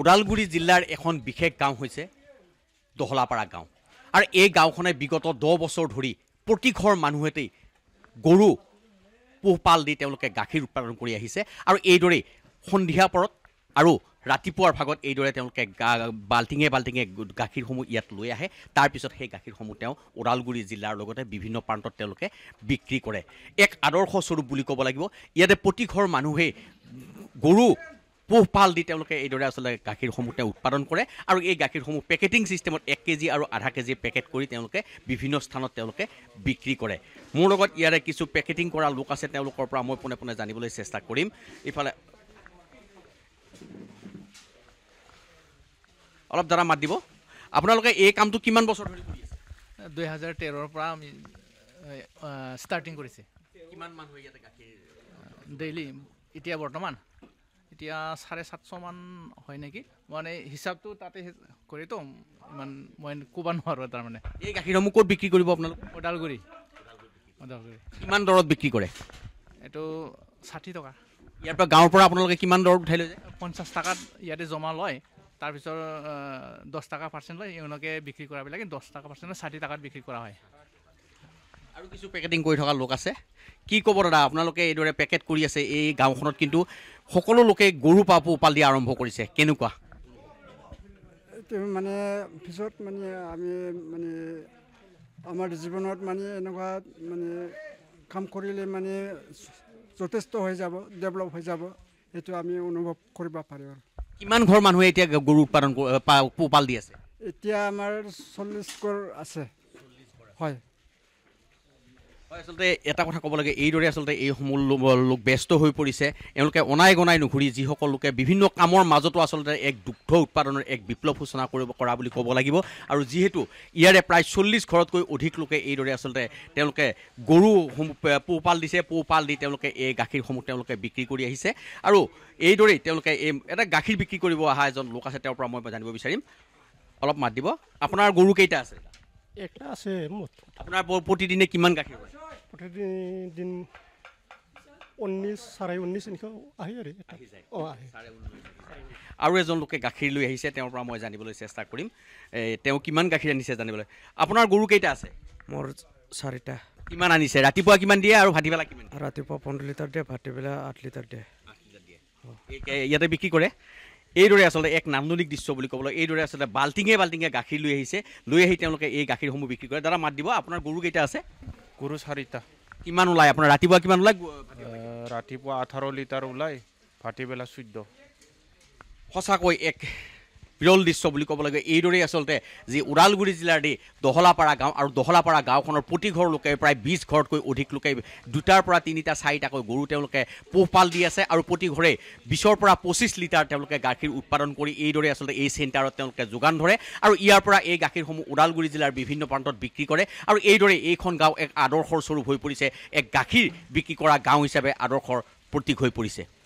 ওদালগুৰি জিলাৰ এখন বিশেষ গাঁও হৈছে দহলাপাৰা গাঁও আৰু এই গাঁওখনে বিগত দহ বছৰ ধৰি প্ৰতিঘৰ মানুহতেই গৰু পোহপাল দি তেওঁলোকে গাখীৰ উৎপাদন কৰি আহিছে আৰু এইদৰেই সন্ধিয়া পৰত আৰু ৰাতিপুৱাৰ ভাগত এইদৰে তেওঁলোকে গা বাল্টিঙে বাল্টিঙে গাখীৰসমূহ ইয়াত লৈ আহে তাৰপিছত সেই গাখীৰসমূহ তেওঁ ওদালগুৰি জিলাৰ লগতে বিভিন্ন প্ৰান্তত তেওঁলোকে বিক্ৰী কৰে এক আদৰ্শস্বৰূপ বুলি ক'ব লাগিব ইয়াতে প্ৰতিঘৰ মানুহেই গৰু পোহপাল দি তেওঁলোকে এইদৰে আচলতে গাখীৰসমূহ তেওঁ উৎপাদন কৰে আৰু এই গাখীৰসমূহ পেকেটিং ছিষ্টেমত এক কেজি আৰু আধা কেজি পেকেট কৰি তেওঁলোকে বিভিন্ন স্থানত তেওঁলোকে বিক্ৰী কৰে মোৰ লগত ইয়াৰে কিছু পেকেটিং কৰা লোক আছে তেওঁলোকৰ পৰা মই পোনে পোনে জানিবলৈ চেষ্টা কৰিম ইফালে অলপ দাদা মাত দিব আপোনালোকে এই কামটো কিমান বছৰ ধৰি কৰি আছে দুই হাজাৰ তেৰৰ পৰা আমি ষ্টাৰ্টিং কৰিছে কিমান মানুহ ইয়াতে গাখীৰ ডেইলি এতিয়া বৰ্তমান এতিয়া চাৰে সাতশমান হয় নেকি মানে হিচাপটো তাতে কৰিতো ইমান মই ক'বা নোৱাৰোঁ তাৰমানে এই গাখীৰসমূহ ক'ত বিক্ৰী কৰিব আপোনালোক ওদালগুৰি ওদালগুৰি কিমান দৰত বিক্ৰী কৰে এইটো ষাঠি টকা ইয়াৰ পৰা গাঁৱৰ পৰা আপোনালোকে কিমান দৰত উঠাই লৈ যায় পঞ্চাছ টকাত ইয়াতে জমা লয় তাৰপিছত দহ টকা পাৰ্চেণ্ট লয় এওঁলোকে বিক্ৰী কৰাবিলাকে দহ টকা পাৰ্চেণ্ট ষাঠি টকাত বিক্ৰী কৰা হয় আৰু কিছু পেকেটিং কৰি থকা লোক আছে কি ক'ব দাদা আপোনালোকে এইদৰে পেকেট কৰি আছে এই গাঁওখনত কিন্তু সকলো লোকে গৰু পা পোহপাল দিয়া আৰম্ভ কৰিছে কেনেকুৱা মানে পিছত মানে আমি মানে আমাৰ জীৱনত মানে এনেকুৱা মানে কাম কৰিলে মানে যথেষ্ট হৈ যাব ডেভেলপ হৈ যাব সেইটো আমি অনুভৱ কৰিব পাৰোঁ আৰু কিমান ঘৰ মানুহে এতিয়া গৰু উৎপাদন পোহপাল দি আছে এতিয়া আমাৰ চল্লিছ ঘৰ আছে হয় হয় আচলতে এটা কথা ক'ব লাগে এইদৰে আচলতে এইসমূহ লোক ব্যস্ত হৈ পৰিছে এওঁলোকে অনাই গনাই নুঘূৰি যিসকল লোকে বিভিন্ন কামৰ মাজতো আচলতে এক দুগ্ধ উৎপাদনৰ এক বিপ্লৱ সূচনা কৰিব কৰা বুলি ক'ব লাগিব আৰু যিহেতু ইয়াৰে প্ৰায় চল্লিছ ঘৰতকৈ অধিক লোকে এইদৰে আচলতে তেওঁলোকে গৰুসমূহ পোহপাল দিছে পোহপাল দি তেওঁলোকে এই গাখীৰসমূহ তেওঁলোকে বিক্ৰী কৰি আহিছে আৰু এইদৰেই তেওঁলোকে এই এটা গাখীৰ বিক্ৰী কৰিব অহা এজন লোক আছে তেওঁৰ পৰা মই জানিব বিচাৰিম অলপ মাত দিব আপোনাৰ গৰু কেইটা আছে আছে আপোনাৰ প্ৰতিদিনে কিমান গাখীৰ হয় প্ৰতিদিন আৰু এজন লোকে গাখীৰ লৈ আহিছে তেওঁৰ পৰা মই জানিবলৈ চেষ্টা কৰিম তেওঁ কিমান গাখীৰ আনিছে জানিবলৈ আপোনাৰ গৰু কেইটা আছে মোৰ চাৰিটা কিমান আনিছে ৰাতিপুৱা কিমান দিয়ে আৰু ভাটিবেলা কিমান ৰাতিপুৱা পোন্ধৰ লিটাৰ দিয়ে ভাটিবেলা আঠ লিটাৰ দিয়ে ইয়াতে বিক্ৰী কৰে এইদৰে আচলতে এক নান্দনিক দৃশ্য বুলি ক'বলৈ এইদৰে আচলতে বাল্টিঙে বাল্টিঙে গাখীৰ লৈ আহিছে লৈ আহি তেওঁলোকে এই গাখীৰসমূহ বিক্ৰী কৰে দাদা মাত দিব আপোনাৰ গৰু আছে গৰু চাৰিটা কিমান ওলাই আপোনাৰ ৰাতিপুৱা কিমান ওলাই ৰাতিপুৱা আঠাৰ লিটাৰ ওলাই ভাটিবেলা চৈধ্য সঁচাকৈ এক বিৰল দৃশ্য বুলি ক'ব লাগে এইদৰেই আচলতে যি ওদালগুৰি জিলাৰ দি দহলাপাৰা গাঁও আৰু দহলাপাৰা গাঁওখনৰ প্ৰতিঘৰ লোকে প্ৰায় বিছ ঘৰতকৈ অধিক লোকে দুটাৰ পৰা তিনিটা চাৰিটাকৈ গৰু তেওঁলোকে পোহপাল দি আছে আৰু প্ৰতিঘৰে বিছৰ পৰা পঁচিছ লিটাৰ তেওঁলোকে গাখীৰ উৎপাদন কৰি এইদৰে আচলতে এই চেণ্টাৰত তেওঁলোকে যোগান ধৰে আৰু ইয়াৰ পৰা এই গাখীৰসমূহ ওদালগুৰি জিলাৰ বিভিন্ন প্ৰান্তত বিক্ৰী কৰে আৰু এইদৰে এইখন গাঁও এক আদৰ্শৰ স্বৰূপ হৈ পৰিছে এক গাখীৰ বিক্ৰী কৰা গাঁও হিচাপে আদৰ্শৰ প্ৰতীক হৈ পৰিছে